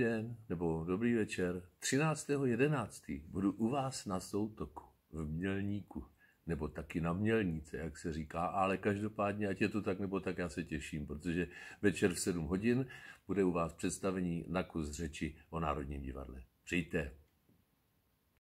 den, nebo dobrý večer, 13.11. budu u vás na soutoku, v Mělníku, nebo taky na Mělnice, jak se říká, ale každopádně, ať je to tak nebo tak, já se těším, protože večer v 7 hodin bude u vás představení na kus řeči o Národním divadle. Přijďte.